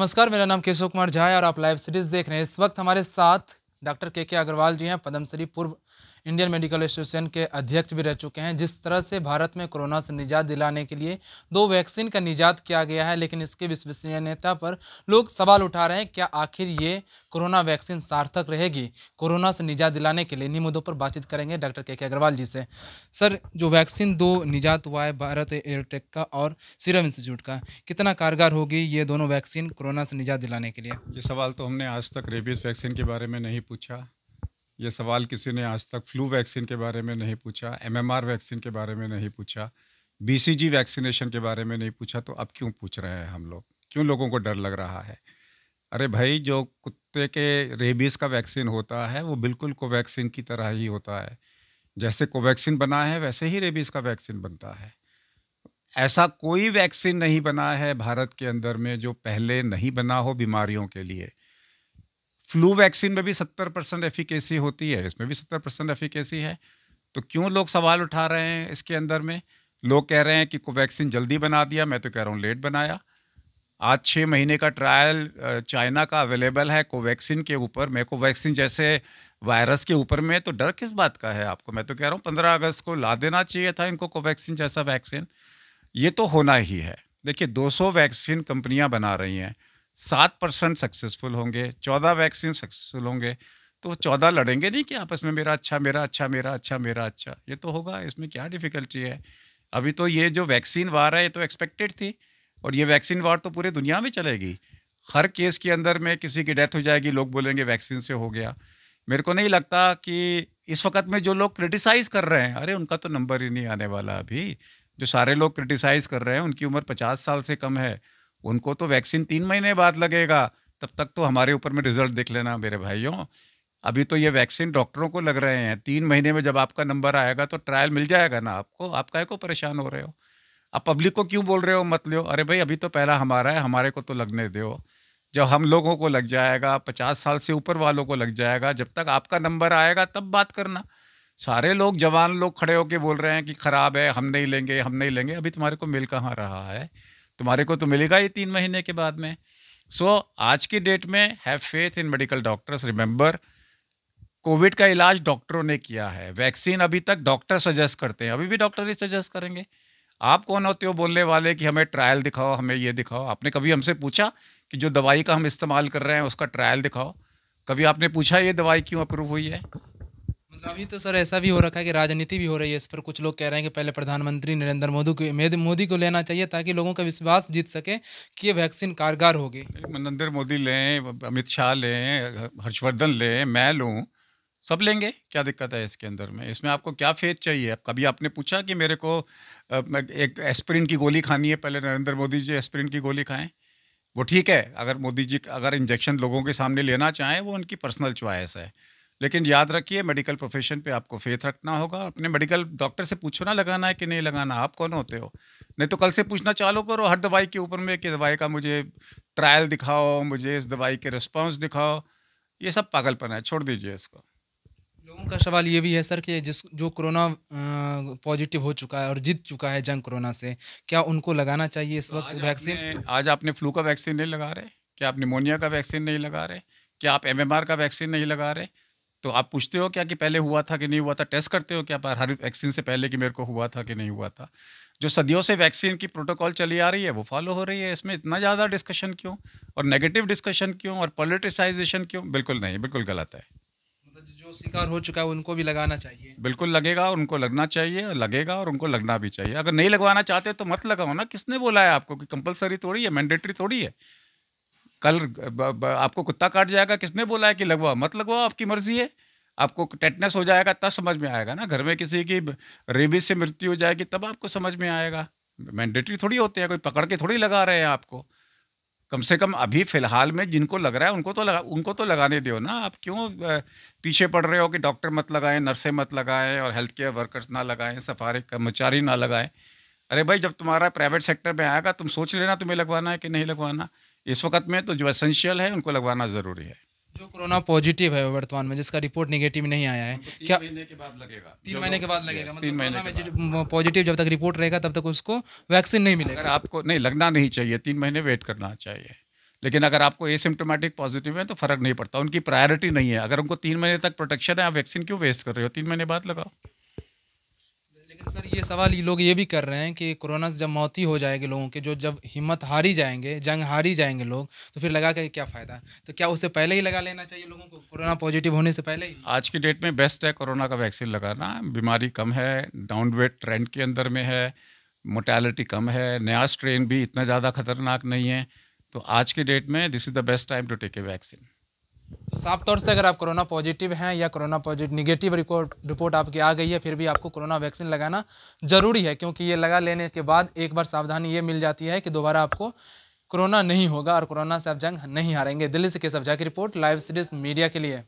नमस्कार मेरा नाम केशव कुमार झा है और आप लाइव सीरीज देख रहे हैं इस वक्त हमारे साथ डॉक्टर के के अग्रवाल जी हैं पद्मश्री पूर्व इंडियन मेडिकल एसोसिएशन के अध्यक्ष भी रह चुके हैं जिस तरह से भारत में कोरोना से निजात दिलाने के लिए दो वैक्सीन का निजात किया गया है लेकिन इसके विश्वसनीयता पर लोग सवाल उठा रहे हैं क्या आखिर ये कोरोना वैक्सीन सार्थक रहेगी कोरोना से निजात दिलाने के लिए इन्हीं मुद्दों पर बातचीत करेंगे डॉक्टर के के अग्रवाल जी से सर जो वैक्सीन दो निजात हुआ है भारत एयरटेक का और सीरम इंस्टीट्यूट का कितना कारगर होगी ये दोनों वैक्सीन कोरोना से निजात दिलाने के लिए ये सवाल तो हमने आज तक रेबीज़ वैक्सीन के बारे में नहीं पूछा ये सवाल किसी ने आज तक फ्लू वैक्सीन के बारे में नहीं पूछा एमएमआर वैक्सीन के बारे में नहीं पूछा बीसीजी वैक्सीनेशन के बारे में नहीं पूछा तो अब क्यों पूछ रहे हैं हम लोग क्यों लोगों को डर लग रहा है अरे भाई जो कुत्ते के रेबीज़ का वैक्सीन होता है वो बिल्कुल कोवैक्सीन की तरह ही होता है जैसे कोवैक्सीन बना है वैसे ही रेबीज़ का वैक्सीन बनता है ऐसा कोई वैक्सीन नहीं बना है भारत के अंदर में जो पहले नहीं बना हो बीमारियों के लिए फ्लू वैक्सीन में भी सत्तर परसेंट एफिकेसी होती है इसमें भी सत्तर परसेंट एफिकेसी है तो क्यों लोग सवाल उठा रहे हैं इसके अंदर में लोग कह रहे हैं कि कोवैक्सीन जल्दी बना दिया मैं तो कह रहा हूँ लेट बनाया आज छः महीने का ट्रायल चाइना का अवेलेबल है कोवैक्सीन के ऊपर मैं कोवैक्सीन जैसे वायरस के ऊपर में तो डर किस बात का है आपको मैं तो कह रहा हूँ पंद्रह अगस्त को ला देना चाहिए था इनको कोवैक्सीन जैसा वैक्सीन ये तो होना ही है देखिए 200 वैक्सीन कंपनियां बना रही हैं सात परसेंट सक्सेसफुल होंगे चौदह वैक्सीन सक्सेसफुल होंगे तो चौदह लड़ेंगे नहीं कि आपस में मेरा अच्छा मेरा अच्छा मेरा अच्छा मेरा अच्छा ये तो होगा इसमें क्या डिफ़िकल्टी है अभी तो ये जो वैक्सीन वार है ये तो एक्सपेक्टेड थी और ये वैक्सीन वार तो पूरे दुनिया में चलेगी हर केस के अंदर में किसी की डेथ हो जाएगी लोग बोलेंगे वैक्सीन से हो गया मेरे को नहीं लगता कि इस वक्त में जो लोग क्रिटिसाइज़ कर रहे हैं अरे उनका तो नंबर ही नहीं आने वाला अभी जो सारे लोग क्रिटिसाइज़ कर रहे हैं उनकी उम्र पचास साल से कम है उनको तो वैक्सीन तीन महीने बाद लगेगा तब तक तो हमारे ऊपर में रिजल्ट देख लेना मेरे भाइयों अभी तो ये वैक्सीन डॉक्टरों को लग रहे हैं तीन महीने में जब आपका नंबर आएगा तो ट्रायल मिल जाएगा ना आपको आप कह को परेशान हो रहे हो आप पब्लिक को क्यों बोल रहे हो मत लो अरे भाई अभी तो पहला हमारा है हमारे को तो लगने दो जब हम लोगों को लग जाएगा पचास साल से ऊपर वालों को लग जाएगा जब तक आपका नंबर आएगा तब बात करना सारे लोग जवान लोग खड़े होकर बोल रहे हैं कि ख़राब है हम नहीं लेंगे हम नहीं लेंगे अभी तुम्हारे को मिल कहाँ रहा है तुम्हारे को तो मिलेगा ये तीन महीने के बाद में सो so, आज की डेट में have faith in medical doctors remember Covid का इलाज डॉक्टरों ने किया है वैक्सीन अभी तक डॉक्टर सजेस्ट करते हैं अभी भी डॉक्टर ही सजेस्ट करेंगे आप कौन होते हो बोलने वाले कि हमें ट्रायल दिखाओ हमें ये दिखाओ आपने कभी हमसे पूछा कि जो दवाई का हम इस्तेमाल कर रहे हैं उसका ट्रायल दिखाओ कभी आपने पूछा ये दवाई क्यों अप्रूव हुई है मतलब अभी तो सर ऐसा भी हो रखा है कि राजनीति भी हो रही है इस पर कुछ लोग कह रहे हैं कि पहले प्रधानमंत्री नरेंद्र मोदी को मोदी को लेना चाहिए ताकि लोगों का विश्वास जीत सके कि ये वैक्सीन कारगर होगी नरेंद्र मोदी लें अमित शाह लें हर्षवर्धन लें मैं लूँ सब लेंगे क्या दिक्कत है इसके अंदर में इसमें आपको क्या फेज चाहिए कभी आपने पूछा कि मेरे को एक एस्प्रिन की गोली खानी है पहले नरेंद्र मोदी जी एस्प्रिन की गोली खाएं वो ठीक है अगर मोदी जी अगर इंजेक्शन लोगों के सामने लेना चाहें वो उनकी पर्सनल च्वाइस है लेकिन याद रखिए मेडिकल प्रोफेशन पे आपको फेथ रखना होगा अपने मेडिकल डॉक्टर से पूछो ना लगाना है कि नहीं लगाना आप कौन होते हो नहीं तो कल से पूछना चालू करो हर दवाई के ऊपर में कि दवाई का मुझे ट्रायल दिखाओ मुझे इस दवाई के रिस्पॉन्स दिखाओ ये सब पागलपन है छोड़ दीजिए इसको लोगों का सवाल ये भी है सर कि जिस जो कोरोना पॉजिटिव हो चुका है और जीत चुका है जंग कोरोना से क्या उनको लगाना चाहिए इस तो वक्त वैक्सीन आज आपने फ्लू का वैक्सीन नहीं लगा रहे क्या आप निमोनिया का वैक्सीन नहीं लगा रहे क्या आप एमएमआर का वैक्सीन नहीं लगा रहे तो आप पूछते हो क्या कि पहले हुआ था कि नहीं हुआ था टेस्ट करते हो क्या हर वैक्सीन से पहले कि मेरे को हुआ था कि नहीं हुआ था जो सदियों से वैक्सीन की प्रोटोकॉल चली आ रही है वो फॉलो हो रही है इसमें इतना ज़्यादा डिस्कशन क्यों और नेगेटिव डिस्कशन क्यों और पोलिटिसाइजेशन क्यों बिल्कुल नहीं बिल्कुल गलत है मतलब जो शिकार हो चुका है उनको भी लगाना चाहिए बिल्कुल लगेगा और उनको लगना चाहिए और लगेगा और उनको लगना भी चाहिए अगर नहीं लगवाना चाहते तो मत लगाओ ना किसने बोला है आपको कि कंपलसरी थोड़ी है मैंडेटरी थोड़ी है कल ब, ब, आपको कुत्ता काट जाएगा किसने बोला है कि लगवाओ मत लगवाओ आपकी मर्जी है आपको टेटनेस हो जाएगा तब समझ में आएगा ना घर में किसी की रेबीज से मृत्यु हो जाएगी तब आपको समझ में आएगा मैंडेटरी थोड़ी होते हैं कोई पकड़ के थोड़ी लगा रहे हैं आपको कम से कम अभी फिलहाल में जिनको लग रहा है उनको तो लगा उनको तो लगाने दो ना आप क्यों पीछे पड़ रहे हो कि डॉक्टर मत लगाएं नर्सें मत लगाएं और हेल्थ केयर वर्कर्स ना लगाएं सफारी कर्मचारी ना लगाएं अरे भाई जब तुम्हारा प्राइवेट सेक्टर में आएगा तुम सोच लेना तुम्हें लगवाना है कि नहीं लगवाना इस वक्त में तो जो एसेंशियल है उनको लगवाना ज़रूरी है जो कोरोना पॉजिटिव है वर्तमान में जिसका रिपोर्ट निगेटिव नहीं आया है तो क्या महीने के बाद लगेगा तीन महीने के बाद लगेगा मतलब तीन महीने पॉजिटिव जब तक रिपोर्ट रहेगा तब तक उसको वैक्सीन नहीं मिलेगा अगर आपको नहीं लगना नहीं चाहिए तीन महीने वेट करना चाहिए लेकिन अगर आपको एसिम्टोमेटिक पॉजिटिव है तो फर्क नहीं पड़ता उनकी प्रायोरिटी नहीं है अगर उनको तीन महीने तक प्रोटेक्शन है आप वैक्सीन क्यों वेस्ट कर रहे हो तीन महीने बाद लगाओ लेकिन सर ये सवाल ये लोग ये भी कर रहे हैं कि कोरोना से जब मौत ही हो जाएगी लोगों के जो जब हिम्मत हारी जाएंगे जंग हारी जाएंगे लोग तो फिर लगा के क्या फ़ायदा तो क्या उससे पहले ही लगा लेना चाहिए लोगों को कोरोना पॉजिटिव होने से पहले ही आज की डेट में बेस्ट है कोरोना का वैक्सीन लगाना बीमारी कम है डाउनवेट ट्रेंड के अंदर में है मोटेलिटी कम है नया स्ट्रेन भी इतना ज़्यादा खतरनाक नहीं है तो आज के डेट में this is the best time to take a vaccine तो साफ तौर से अगर आप कोरोना पॉजिटिव हैं या corona positive negative report report आपकी आ गई है फिर भी आपको कोरोना वैक्सीन लगाना ज़रूरी है क्योंकि ये लगा लेने के बाद एक बार सावधानी ये मिल जाती है कि दोबारा आपको कोरोना नहीं होगा और कोरोना से आप जंग नहीं हारेंगे दिल्ली से केसव झा की रिपोर्ट लाइव सीरीज मीडिया के लिए